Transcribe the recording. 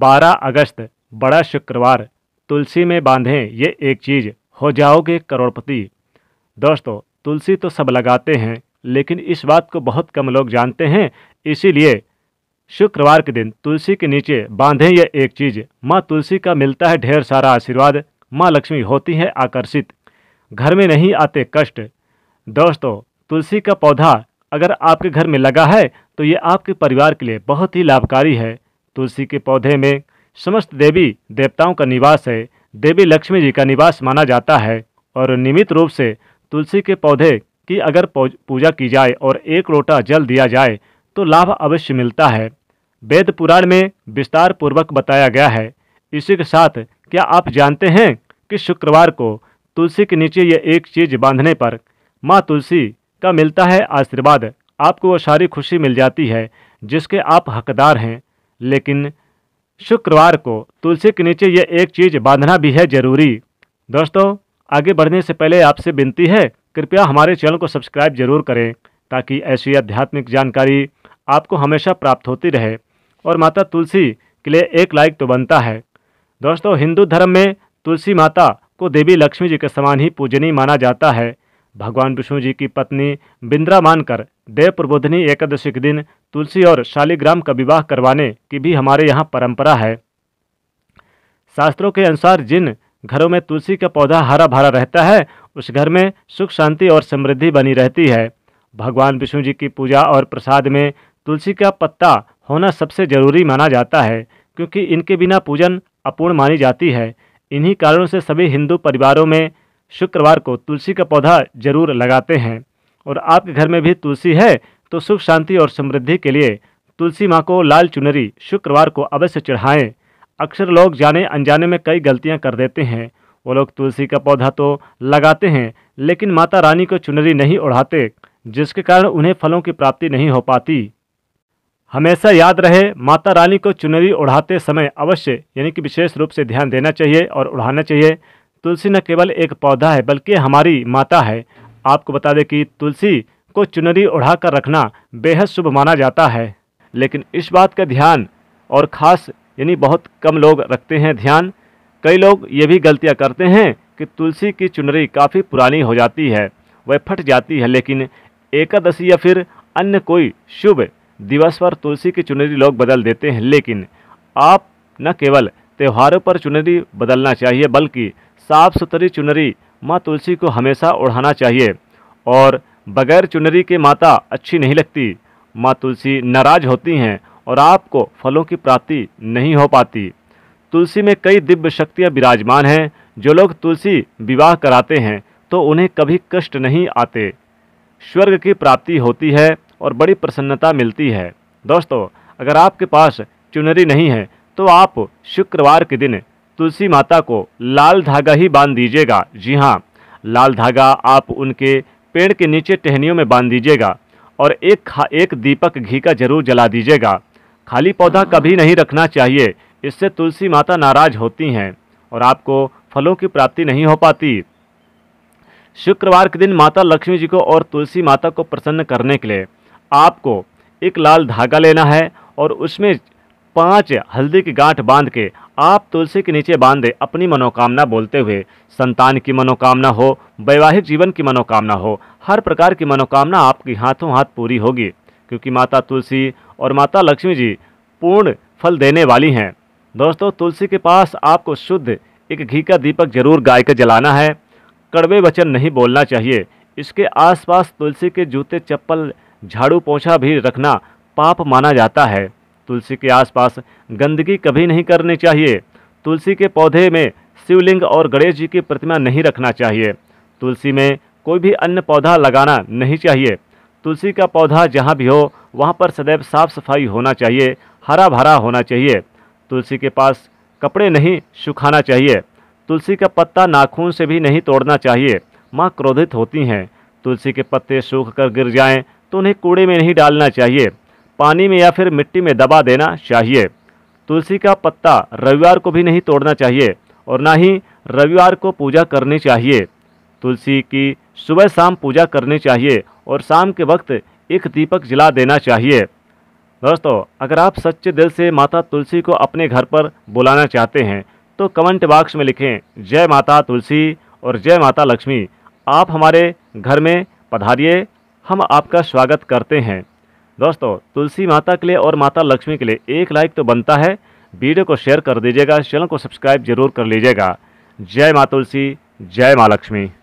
12 अगस्त बड़ा शुक्रवार तुलसी में बांधें ये एक चीज़ हो जाओगे करोड़पति दोस्तों तुलसी तो सब लगाते हैं लेकिन इस बात को बहुत कम लोग जानते हैं इसीलिए शुक्रवार के दिन तुलसी के नीचे बांधें यह एक चीज़ माँ तुलसी का मिलता है ढेर सारा आशीर्वाद माँ लक्ष्मी होती है आकर्षित घर में नहीं आते कष्ट दोस्तों तुलसी का पौधा अगर आपके घर में लगा है तो ये आपके परिवार के लिए बहुत ही लाभकारी है तुलसी के पौधे में समस्त देवी देवताओं का निवास है देवी लक्ष्मी जी का निवास माना जाता है और नियमित रूप से तुलसी के पौधे की अगर पूजा की जाए और एक लोटा जल दिया जाए तो लाभ अवश्य मिलता है वेद पुराण में विस्तार पूर्वक बताया गया है इसी के साथ क्या आप जानते हैं कि शुक्रवार को तुलसी के नीचे ये एक चीज बांधने पर माँ तुलसी का मिलता है आशीर्वाद आपको वो सारी खुशी मिल जाती है जिसके आप हकदार हैं लेकिन शुक्रवार को तुलसी के नीचे यह एक चीज़ बांधना भी है जरूरी दोस्तों आगे बढ़ने से पहले आपसे विनती है कृपया हमारे चैनल को सब्सक्राइब जरूर करें ताकि ऐसी आध्यात्मिक जानकारी आपको हमेशा प्राप्त होती रहे और माता तुलसी के लिए एक लाइक तो बनता है दोस्तों हिंदू धर्म में तुलसी माता को देवी लक्ष्मी जी के समान ही पूजनीय माना जाता है भगवान विष्णु जी की पत्नी बिंद्रा मानकर देव प्रबोधनी एकादशी के दिन तुलसी और शालिग्राम का विवाह करवाने की भी हमारे यहाँ परंपरा है शास्त्रों के अनुसार जिन घरों में तुलसी का पौधा हरा भरा रहता है उस घर में सुख शांति और समृद्धि बनी रहती है भगवान विष्णु जी की पूजा और प्रसाद में तुलसी का पत्ता होना सबसे जरूरी माना जाता है क्योंकि इनके बिना पूजन अपूर्ण मानी जाती है इन्हीं कारणों से सभी हिंदू परिवारों में शुक्रवार को तुलसी का पौधा जरूर लगाते हैं और आपके घर में भी तुलसी है तो सुख शांति और समृद्धि के लिए तुलसी माँ को लाल चुनरी शुक्रवार को अवश्य चढ़ाएं अक्सर लोग जाने अनजाने में कई गलतियाँ कर देते हैं वो लोग तुलसी का पौधा तो लगाते हैं लेकिन माता रानी को चुनरी नहीं ओढ़ाते जिसके कारण उन्हें फलों की प्राप्ति नहीं हो पाती हमेशा याद रहे माता रानी को चुनरी ओढ़ाते समय अवश्य यानी कि विशेष रूप से ध्यान देना चाहिए और उड़ाना चाहिए तुलसी न केवल एक पौधा है बल्कि हमारी माता है आपको बता दें कि तुलसी को चुनरी ओढ़ा कर रखना बेहद शुभ माना जाता है लेकिन इस बात का ध्यान और ख़ास यानी बहुत कम लोग रखते हैं ध्यान कई लोग ये भी गलतियाँ करते हैं कि तुलसी की चुनरी काफ़ी पुरानी हो जाती है वह फट जाती है लेकिन एकादशी या फिर अन्य कोई शुभ दिवस पर तुलसी की चुनरी लोग बदल देते हैं लेकिन आप न केवल त्योहारों पर चुनरी बदलना चाहिए बल्कि साफ सुथरी चुनरी माँ तुलसी को हमेशा ओढ़ाना चाहिए और बगैर चुनरी के माता अच्छी नहीं लगती माँ तुलसी नाराज होती हैं और आपको फलों की प्राप्ति नहीं हो पाती तुलसी में कई दिव्य शक्तियाँ विराजमान हैं जो लोग तुलसी विवाह कराते हैं तो उन्हें कभी कष्ट नहीं आते स्वर्ग की प्राप्ति होती है और बड़ी प्रसन्नता मिलती है दोस्तों अगर आपके पास चुनरी नहीं है तो आप शुक्रवार के दिन तुलसी माता को लाल धागा ही बांध दीजिएगा जी हाँ लाल धागा आप उनके पेड़ के नीचे टहनियों में बांध दीजिएगा और एक खा एक दीपक घी का जरूर जला दीजिएगा खाली पौधा कभी नहीं रखना चाहिए इससे तुलसी माता नाराज होती हैं और आपको फलों की प्राप्ति नहीं हो पाती शुक्रवार के दिन माता लक्ष्मी जी को और तुलसी माता को प्रसन्न करने के लिए आपको एक लाल धागा लेना है और उसमें पांच हल्दी की गांठ बांध के आप तुलसी के नीचे बांधे अपनी मनोकामना बोलते हुए संतान की मनोकामना हो वैवाहिक जीवन की मनोकामना हो हर प्रकार की मनोकामना आपकी हाथों हाथ पूरी होगी क्योंकि माता तुलसी और माता लक्ष्मी जी पूर्ण फल देने वाली हैं दोस्तों तुलसी के पास आपको शुद्ध एक घी का दीपक जरूर गाय के जलाना है कड़वे वचन नहीं बोलना चाहिए इसके आसपास तुलसी के जूते चप्पल झाड़ू पोछा भी रखना पाप माना जाता है तुलसी के आसपास गंदगी कभी नहीं करनी चाहिए तुलसी के पौधे में शिवलिंग और गणेश जी की प्रतिमा नहीं रखना चाहिए तुलसी में कोई भी अन्य पौधा लगाना नहीं चाहिए तुलसी का पौधा जहाँ भी हो वहाँ पर सदैव साफ सफाई होना चाहिए हरा भरा होना चाहिए तुलसी के पास कपड़े नहीं सुखाना चाहिए तुलसी का पत्ता नाखून से भी नहीं तोड़ना चाहिए माँ क्रोधित होती हैं तुलसी के पत्ते सूख कर गिर जाएँ तो उन्हें कूड़े में नहीं डालना चाहिए पानी में या फिर मिट्टी में दबा देना चाहिए तुलसी का पत्ता रविवार को भी नहीं तोड़ना चाहिए और ना ही रविवार को पूजा करनी चाहिए तुलसी की सुबह शाम पूजा करनी चाहिए और शाम के वक्त एक दीपक जला देना चाहिए दोस्तों अगर आप सच्चे दिल से माता तुलसी को अपने घर पर बुलाना चाहते हैं तो कमेंट बॉक्स में लिखें जय माता तुलसी और जय माता लक्ष्मी आप हमारे घर में पधारिए हम आपका स्वागत करते हैं दोस्तों तुलसी माता के लिए और माता लक्ष्मी के लिए एक लाइक तो बनता है वीडियो को शेयर कर दीजिएगा चैनल को सब्सक्राइब जरूर कर लीजिएगा जय माँ तुलसी जय माँ लक्ष्मी